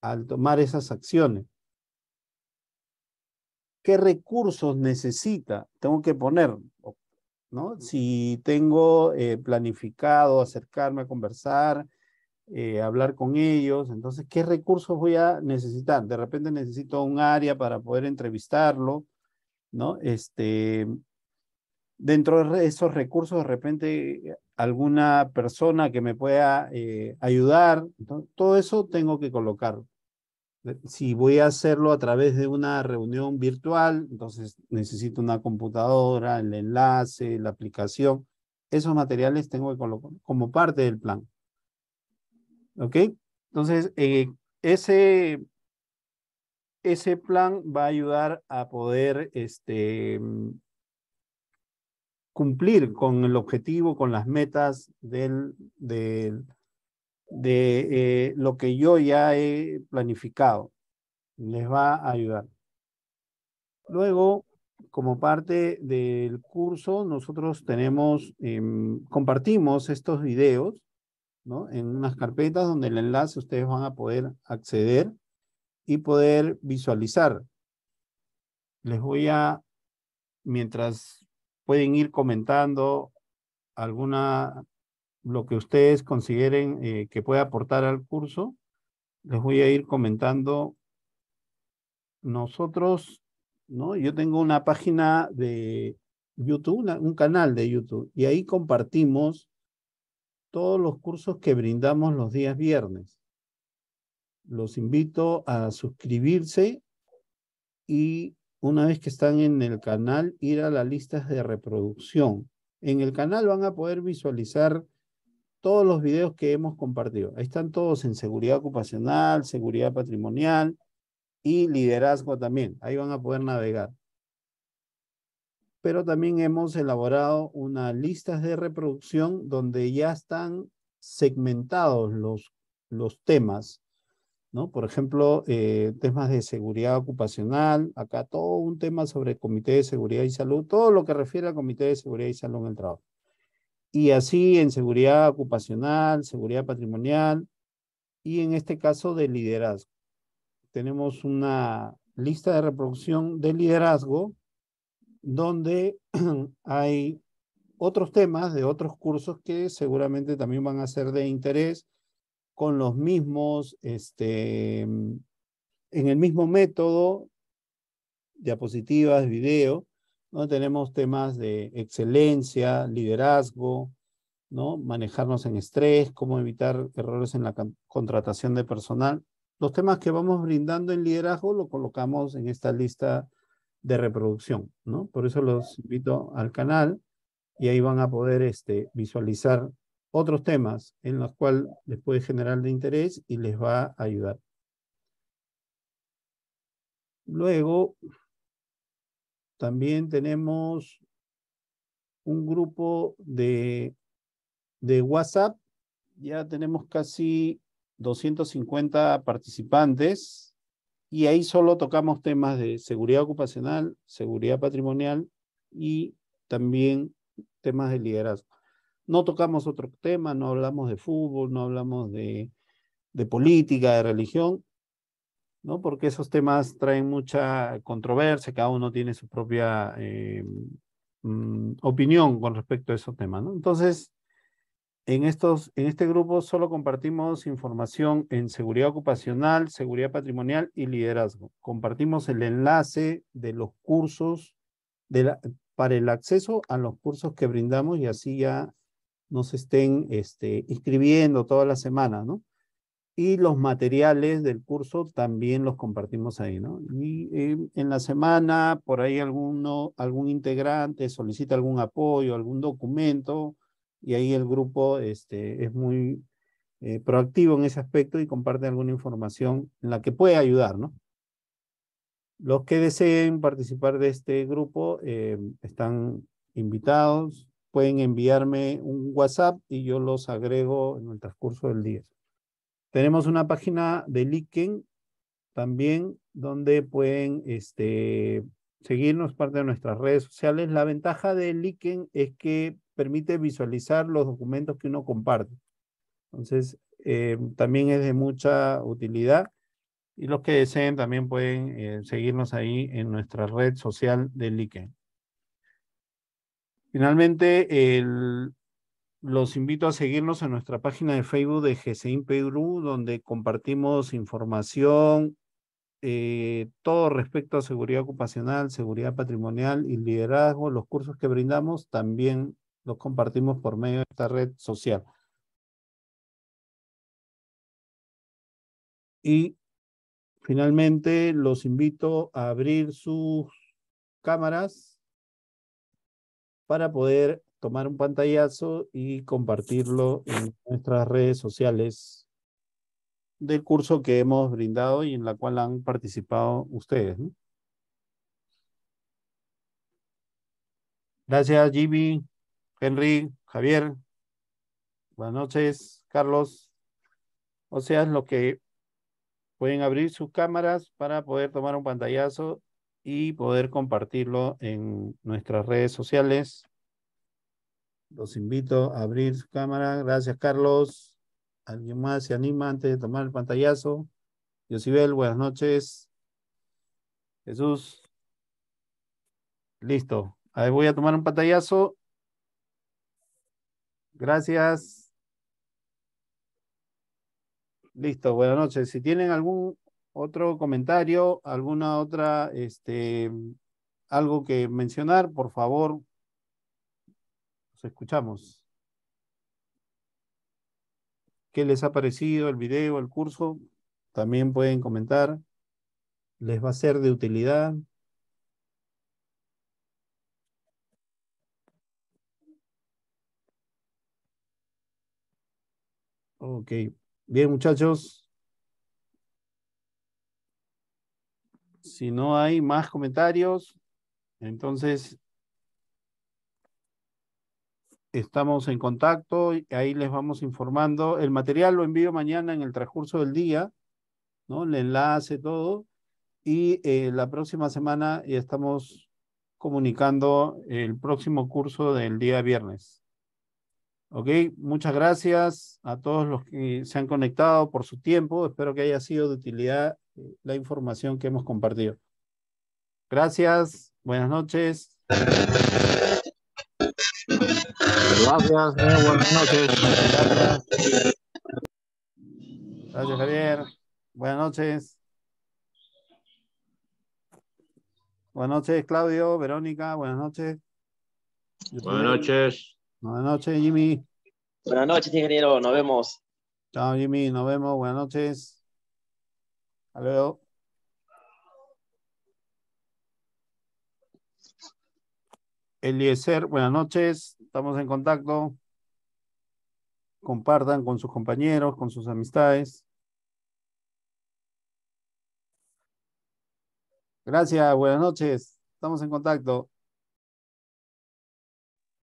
al tomar esas acciones qué recursos necesita. Tengo que poner, ¿no? Si tengo eh, planificado acercarme a conversar, eh, hablar con ellos, entonces, ¿qué recursos voy a necesitar? De repente necesito un área para poder entrevistarlo, ¿no? Este, dentro de esos recursos, de repente, alguna persona que me pueda eh, ayudar, todo eso tengo que colocarlo. Eh, si voy a hacerlo a través de una reunión virtual, entonces necesito una computadora, el enlace, la aplicación. Esos materiales tengo que colocar como parte del plan. ¿Ok? Entonces, eh, ese, ese plan va a ayudar a poder este, mm, cumplir con el objetivo, con las metas del, del de eh, lo que yo ya he planificado. Les va a ayudar. Luego, como parte del curso, nosotros tenemos, em, compartimos estos videos ¿no? en unas carpetas donde el enlace ustedes van a poder acceder y poder visualizar. Les voy a, mientras pueden ir comentando alguna lo que ustedes consideren eh, que puede aportar al curso, les voy a ir comentando. Nosotros, ¿no? Yo tengo una página de YouTube, un canal de YouTube, y ahí compartimos todos los cursos que brindamos los días viernes. Los invito a suscribirse y una vez que están en el canal, ir a las listas de reproducción. En el canal van a poder visualizar todos los videos que hemos compartido. Ahí están todos en seguridad ocupacional, seguridad patrimonial y liderazgo también. Ahí van a poder navegar. Pero también hemos elaborado una listas de reproducción donde ya están segmentados los, los temas. ¿no? Por ejemplo, eh, temas de seguridad ocupacional, acá todo un tema sobre Comité de Seguridad y Salud, todo lo que refiere al Comité de Seguridad y Salud en el Trabajo. Y así en seguridad ocupacional, seguridad patrimonial y en este caso de liderazgo. Tenemos una lista de reproducción de liderazgo donde hay otros temas de otros cursos que seguramente también van a ser de interés con los mismos, este, en el mismo método, diapositivas, video, ¿no? Tenemos temas de excelencia, liderazgo, ¿no? Manejarnos en estrés, cómo evitar errores en la contratación de personal. Los temas que vamos brindando en liderazgo lo colocamos en esta lista de reproducción, ¿no? Por eso los invito al canal y ahí van a poder este, visualizar otros temas en los cuales les puede generar de interés y les va a ayudar. Luego, también tenemos un grupo de, WhatsApp. Ya tenemos casi 250 participantes y ahí solo tocamos temas de seguridad ocupacional, seguridad patrimonial y también temas de liderazgo. No tocamos otro tema, no hablamos de fútbol, no hablamos de política, de religión, ¿no? Porque esos temas traen mucha controversia, cada uno tiene su propia eh, mm, opinión con respecto a esos temas, ¿no? Entonces, en, estos, en este grupo solo compartimos información en seguridad ocupacional, seguridad patrimonial y liderazgo. Compartimos el enlace de los cursos para el acceso a los cursos que brindamos y así ya nos estén este, inscribiendo toda la semana, ¿no? Y los materiales del curso también los compartimos ahí, ¿no? Y eh, en la semana, por ahí alguno, algún integrante solicita algún apoyo, algún documento, y ahí el grupo este, es muy eh, proactivo en ese aspecto y comparte alguna información en la que puede ayudar, ¿no? Los que deseen participar de este grupo eh, están invitados, pueden enviarme un WhatsApp y yo los agrego en el transcurso del día. Tenemos una página de LinkedIn también donde pueden este, seguirnos parte de nuestras redes sociales. La ventaja de LinkedIn es que permite visualizar los documentos que uno comparte. Entonces, eh, también es de mucha utilidad. Y los que deseen también pueden eh, seguirnos ahí en nuestra red social de LinkedIn. Finalmente, el los invito a seguirnos en nuestra página de Facebook de GCIN Perú, donde compartimos información, eh, todo respecto a seguridad ocupacional, seguridad patrimonial y liderazgo. Los cursos que brindamos también los compartimos por medio de esta red social. Y finalmente los invito a abrir sus cámaras para poder tomar un pantallazo y compartirlo en nuestras redes sociales del curso que hemos brindado y en la cual han participado ustedes. Gracias, Jimmy, Henry, Javier. Buenas noches, Carlos. O sea, lo que pueden abrir sus cámaras para poder tomar un pantallazo y poder compartirlo en nuestras redes sociales. Los invito a abrir su cámara. Gracias, Carlos. ¿Alguien más se anima antes de tomar el pantallazo? Yocibel, buenas noches. Jesús. Listo. ahí voy a tomar un pantallazo. Gracias. Listo, buenas noches. Si tienen algún otro comentario, alguna otra, este, algo que mencionar, por favor, escuchamos. ¿Qué les ha parecido el video, el curso? También pueden comentar. ¿Les va a ser de utilidad? Ok. Bien, muchachos. Si no hay más comentarios, entonces estamos en contacto, y ahí les vamos informando. El material lo envío mañana en el transcurso del día, ¿no? El enlace, todo. Y eh, la próxima semana ya estamos comunicando el próximo curso del día viernes. Ok, muchas gracias a todos los que se han conectado por su tiempo. Espero que haya sido de utilidad eh, la información que hemos compartido. Gracias, buenas noches. Gracias, eh, buenas noches. Javier. Buenas noches. Buenas noches, Claudio, Verónica, buenas noches. Buenas noches. Buenas noches, Jimmy. Buenas noches, ingeniero, nos vemos. Chao, Jimmy, nos vemos, buenas noches. Hasta luego. Eliezer, buenas noches estamos en contacto. Compartan con sus compañeros, con sus amistades. Gracias, buenas noches. Estamos en contacto.